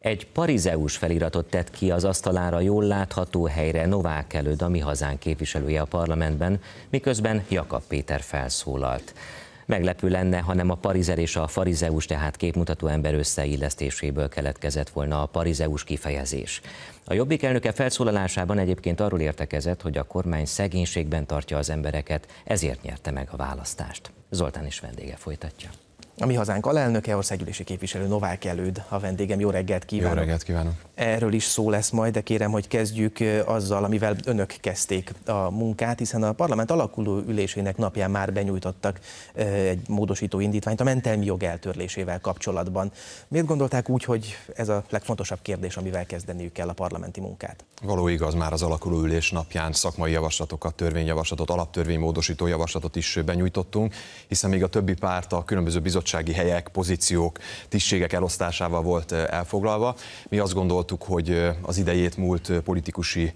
Egy parizeus feliratot tett ki az asztalára jól látható helyre Novák előd, a mi hazánk képviselője a parlamentben, miközben Jakab Péter felszólalt. Meglepő lenne, hanem a parizer és a farizeus, tehát képmutató ember összeillesztéséből keletkezett volna a parizeus kifejezés. A jobbik elnöke felszólalásában egyébként arról értekezett, hogy a kormány szegénységben tartja az embereket, ezért nyerte meg a választást. Zoltán is vendége folytatja. A mi hazánk alelnöke, országgyűlési képviselő Novák Előd a vendégem. Jó reggelt kívánok! Jó reggelt kívánok! Erről is szó lesz majd, de kérem, hogy kezdjük eh, azzal, amivel önök kezdték a munkát, hiszen a parlament alakuló ülésének napján már benyújtottak eh, egy módosító indítványt a mentelmi jog eltörlésével kapcsolatban. Miért gondolták úgy, hogy ez a legfontosabb kérdés, amivel kezdeniük kell a parlamenti munkát? Való igaz, már az alakuló ülés napján szakmai javaslatokat, törvényjavaslatot, alaptörvénymódosító javaslatot is benyújtottunk, hiszen még a többi párt a különböző bizottság bizottsági helyek, pozíciók, tisztségek elosztásával volt elfoglalva. Mi azt gondoltuk, hogy az idejét múlt politikusi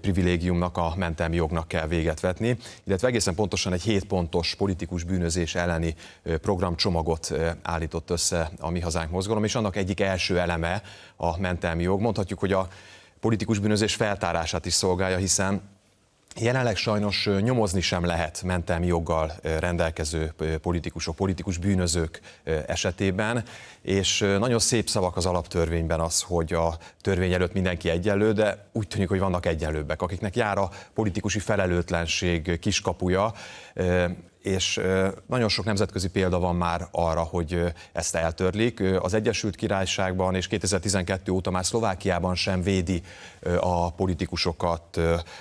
privilégiumnak, a mentelmi jognak kell véget vetni, illetve egészen pontosan egy 7 pontos politikus bűnözés elleni programcsomagot állított össze a Mi Hazánk mozgalom, és annak egyik első eleme a mentelmi jog. Mondhatjuk, hogy a politikus bűnözés feltárását is szolgálja, hiszen Jelenleg sajnos nyomozni sem lehet mentelmi joggal rendelkező politikusok, politikus bűnözők esetében, és nagyon szép szavak az alaptörvényben az, hogy a törvény előtt mindenki egyenlő, de úgy tűnik, hogy vannak egyenlőbbek, akiknek jár a politikusi felelőtlenség kiskapuja, és nagyon sok nemzetközi példa van már arra, hogy ezt eltörlik. Az Egyesült Királyságban és 2012 óta már Szlovákiában sem védi a politikusokat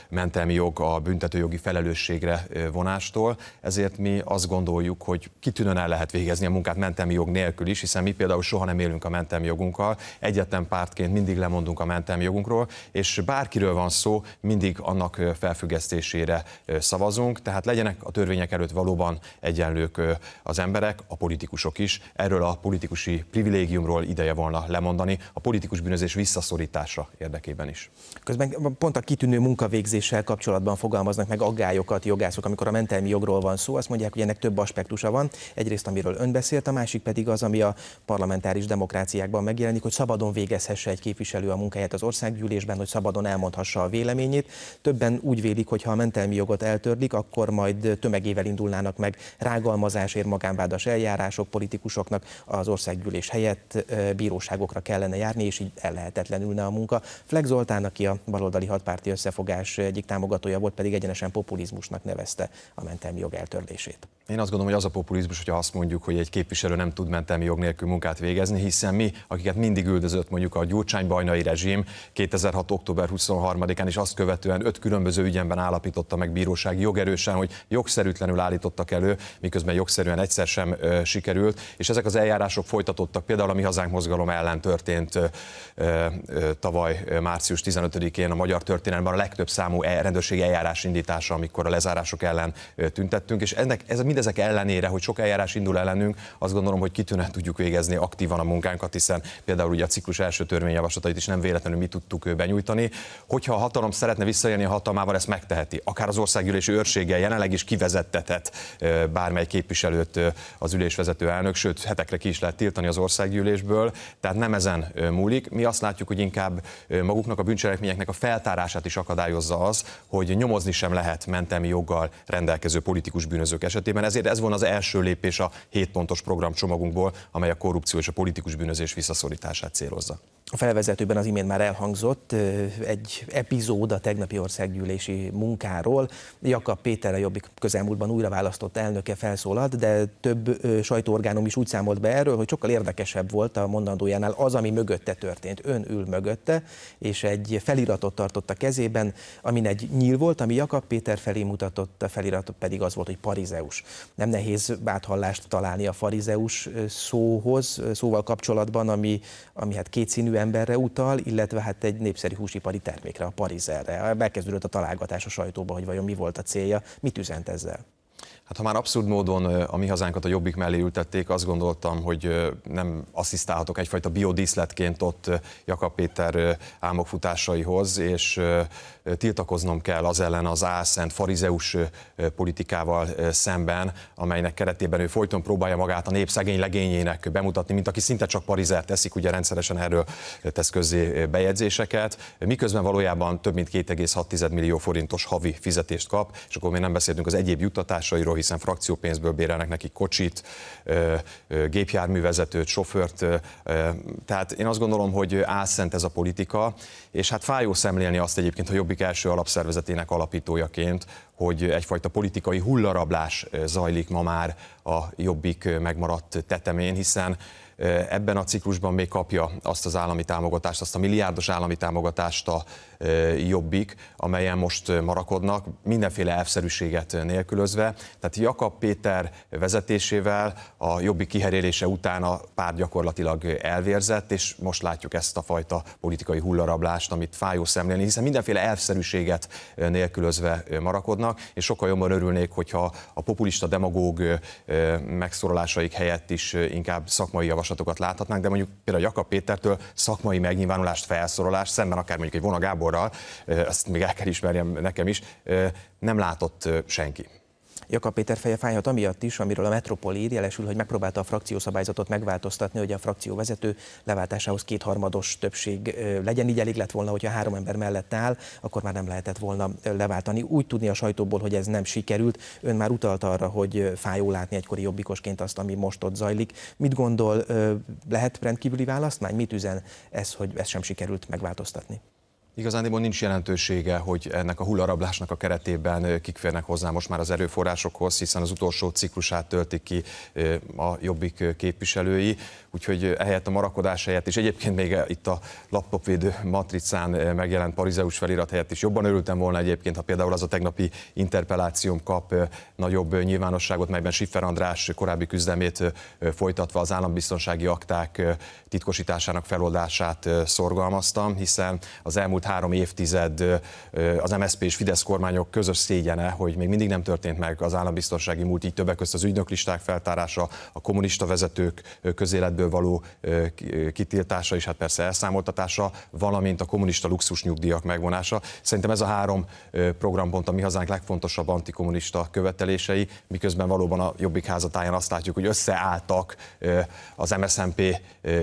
mentelmi jog a büntetőjogi felelősségre vonástól, ezért mi azt gondoljuk, hogy kitűnően el lehet végezni a munkát mentelmi jog nélkül is, hiszen mi például soha nem élünk a mentelmi jogunkkal, egyetlen pártként mindig lemondunk a mentelmi jogunkról, és bárkiről van szó, mindig annak felfüggesztésére szavazunk, tehát legyenek a törvények előtt való valóban egyenlők az emberek, a politikusok is. Erről a politikusi privilégiumról ideje volna lemondani, a politikus bűnözés visszaszorítása érdekében is. Közben pont a kitűnő munkavégzéssel kapcsolatban fogalmaznak meg aggályokat jogászok, amikor a mentelmi jogról van szó, azt mondják, hogy ennek több aspektusa van. Egyrészt, amiről ön beszélt, a másik pedig az, ami a parlamentáris demokráciákban megjelenik, hogy szabadon végezhesse egy képviselő a munkáját az országgyűlésben, hogy szabadon elmondhassa a véleményét. Többen úgy vélik, hogy ha a mentelmi jogot eltörlik, akkor majd tömegével indulnának indulnának meg rágalmazásért magánvádas eljárások, politikusoknak az országgyűlés helyett bíróságokra kellene járni, és így ellehetetlenülne a munka. Flex Zoltán, aki a baloldali hatpárti összefogás egyik támogatója volt, pedig egyenesen populizmusnak nevezte a mentelmi jog eltörlését. Én azt gondolom, hogy az a populizmus, hogyha azt mondjuk, hogy egy képviselő nem tud mentelmi jog nélkül munkát végezni, hiszen mi, akiket mindig üldözött mondjuk a Gyurcsány-bajnai rezsim 2006. október 23-án, és azt követően öt különböző ügyemben állapította meg bíróság jogerősen, hogy jogszerűtlenül állítottak elő, miközben jogszerűen egyszer sem ö, sikerült, és ezek az eljárások folytatottak, például a Mi Hazánk mozgalom ellen történt ö, ö, tavaly március 15-én a magyar történelemben a legtöbb számú e-, rendőrségi eljárás indítása, amikor a lezárások ellen tüntettünk, és ennek ez a mindezek ellenére, hogy sok eljárás indul ellenünk, azt gondolom, hogy kitűnően tudjuk végezni aktívan a munkánkat, hiszen például ugye a ciklus első törvényjavaslatait is nem véletlenül mi tudtuk benyújtani. Hogyha a hatalom szeretne visszaélni a hatalmával, ezt megteheti. Akár az országgyűlési őrséggel jelenleg is kivezettethet bármely képviselőt az ülésvezető elnök, sőt, hetekre ki is lehet tiltani az országgyűlésből, tehát nem ezen múlik. Mi azt látjuk, hogy inkább maguknak a bűncselekményeknek a feltárását is akadályozza az, hogy nyomozni sem lehet mentelmi joggal rendelkező politikus bűnözők esetében ezért ez volna az első lépés a 7 pontos programcsomagunkból, amely a korrupció és a politikus bűnözés visszaszorítását célozza. A felvezetőben az imént már elhangzott egy epizód a tegnapi országgyűlési munkáról. Jakab Péter a Jobbik közelmúltban újra választott elnöke felszólalt, de több sajtóorgánum is úgy számolt be erről, hogy sokkal érdekesebb volt a mondandójánál az, ami mögötte történt. Ön ül mögötte, és egy feliratot tartott a kezében, amin egy nyíl volt, ami Jakab Péter felé mutatott, a felirat pedig az volt, hogy Parizeus nem nehéz báthallást találni a farizeus szóhoz, szóval kapcsolatban, ami, ami hát kétszínű emberre utal, illetve hát egy népszerű húsipari termékre, a parizerre. Megkezdődött a találgatás a sajtóban, hogy vajon mi volt a célja, mit üzent ezzel? Hát ha már abszurd módon a mi hazánkat a jobbik mellé ültették, azt gondoltam, hogy nem asszisztálhatok egyfajta biodíszletként ott Jakab Péter álmokfutásaihoz, és tiltakoznom kell az ellen az álszent farizeus politikával szemben, amelynek keretében ő folyton próbálja magát a nép szegény legényének bemutatni, mint aki szinte csak parizert teszik, ugye rendszeresen erről tesz közzé bejegyzéseket, miközben valójában több mint 2,6 millió forintos havi fizetést kap, és akkor még nem beszéltünk az egyéb juttatásairól, arról, hiszen frakciópénzből bérelnek neki kocsit, gépjárművezetőt, sofőrt. Tehát én azt gondolom, hogy álszent ez a politika, és hát fájó szemlélni azt egyébként, hogy Jobbik első alapszervezetének alapítójaként, hogy egyfajta politikai hullarablás zajlik ma már a Jobbik megmaradt tetemén, hiszen ebben a ciklusban még kapja azt az állami támogatást, azt a milliárdos állami támogatást a Jobbik, amelyen most marakodnak, mindenféle elvszerűséget nélkülözve. Tehát Jakab Péter vezetésével a Jobbik kiherélése után a párt gyakorlatilag elvérzett, és most látjuk ezt a fajta politikai hullarablást, amit fájó szemlélni, hiszen mindenféle elvszerűséget nélkülözve marakodnak, és sokkal jobban örülnék, hogyha a populista demagóg megszorolásaik helyett is inkább szakmai javaslatokat javaslatokat láthatnánk, de mondjuk például Jakab Pétertől szakmai megnyilvánulást, felszorolást, szemben akár mondjuk egy Vona Gáborral, ezt még el kell ismerjem nekem is, nem látott senki. Jakab Péter feje fájhat amiatt is, amiről a Metropol ír, jelesül, hogy megpróbálta a frakciószabályzatot megváltoztatni, hogy a frakció vezető leváltásához kétharmados többség legyen. Így elég lett volna, hogyha három ember mellett áll, akkor már nem lehetett volna leváltani. Úgy tudni a sajtóból, hogy ez nem sikerült. Ön már utalt arra, hogy fájó látni egykori jobbikosként azt, ami most ott zajlik. Mit gondol, lehet rendkívüli választmány? Mit üzen ez, hogy ez sem sikerült megváltoztatni? Igazándiból nincs jelentősége, hogy ennek a hullarablásnak a keretében kik férnek hozzá most már az erőforrásokhoz, hiszen az utolsó ciklusát töltik ki a jobbik képviselői, úgyhogy ehelyett a marakodás helyett, és egyébként még itt a laptopvédő matricán megjelent parizeus felirat helyett is jobban örültem volna egyébként, ha például az a tegnapi interpelációm kap nagyobb nyilvánosságot, melyben Siffer András korábbi küzdemét folytatva az állambiztonsági akták titkosításának feloldását szorgalmaztam, hiszen az elmúlt három évtized az MSZP és Fidesz kormányok közös szégyene, hogy még mindig nem történt meg az állambiztonsági múlt, így többek között az ügynöklisták feltárása, a kommunista vezetők közéletből való kitiltása és hát persze elszámoltatása, valamint a kommunista luxus nyugdíjak megvonása. Szerintem ez a három programpont a mi hazánk legfontosabb antikommunista követelései, miközben valóban a Jobbik házatáján azt látjuk, hogy összeálltak az MSZMP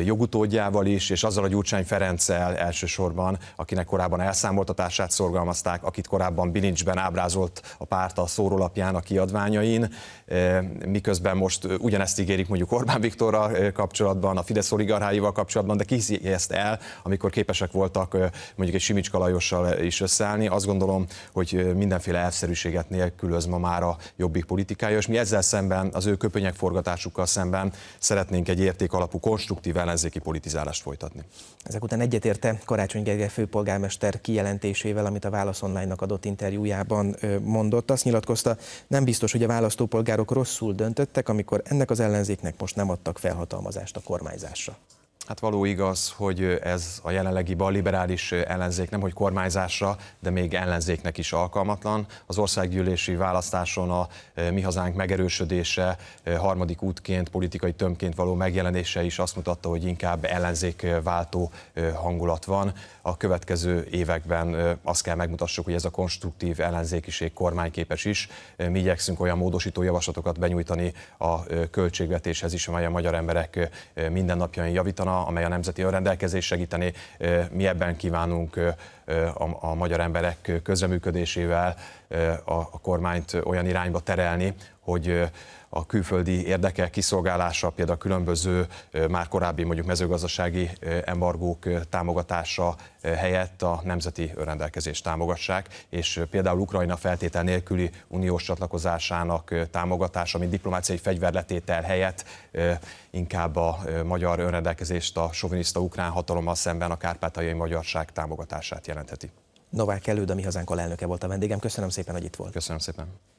jogutódjával is, és azzal a Gyurcsány Ferenccel elsősorban, akinek korábban elszámoltatását szorgalmazták, akit korábban bilincsben ábrázolt a párt a szórólapján, a kiadványain, e, miközben most e, ugyanezt ígérik mondjuk Orbán Viktorral e, kapcsolatban, a Fidesz oligarcháival kapcsolatban, de ki ezt el, amikor képesek voltak mondjuk egy Simicska Lajossal is összeállni. Azt gondolom, hogy mindenféle elszerűséget nélkülöz ma már a jobbik politikája, és mi ezzel szemben, az ő köpönyek forgatásukkal szemben szeretnénk egy alapú konstruktív ellenzéki politizálást folytatni. Ezek után egyetérte Karácsony Gergely főpolgár polgármester kijelentésével, amit a Válasz Online-nak adott interjújában mondott. Azt nyilatkozta, nem biztos, hogy a választópolgárok rosszul döntöttek, amikor ennek az ellenzéknek most nem adtak felhatalmazást a kormányzásra. Hát való igaz, hogy ez a jelenlegi balliberális ellenzék nem hogy kormányzásra, de még ellenzéknek is alkalmatlan. Az országgyűlési választáson a e, mi hazánk megerősödése, e, harmadik útként, politikai tömként való megjelenése is azt mutatta, hogy inkább ellenzékváltó e, hangulat van. A következő években azt kell megmutassuk, hogy ez a konstruktív ellenzékiség kormányképes is. Mi igyekszünk olyan módosító javaslatokat benyújtani a költségvetéshez is, amely a magyar emberek mindennapjain javítanak volna, amely a nemzeti önrendelkezés segítené. Mi ebben kívánunk a, a magyar emberek közreműködésével a, a kormányt olyan irányba terelni, hogy a külföldi érdekek kiszolgálása, például a különböző már korábbi mondjuk mezőgazdasági embargók támogatása helyett a nemzeti önrendelkezést támogassák, és például Ukrajna feltétel nélküli uniós csatlakozásának támogatása, mint diplomáciai fegyverletétel helyett inkább a magyar önrendelkezést a soviniszta ukrán hatalommal szemben a kárpátaljai magyarság támogatását jelentheti. Novák Előd, a Mi Hazánk alelnöke volt a vendégem. Köszönöm szépen, hogy itt volt. Köszönöm szépen.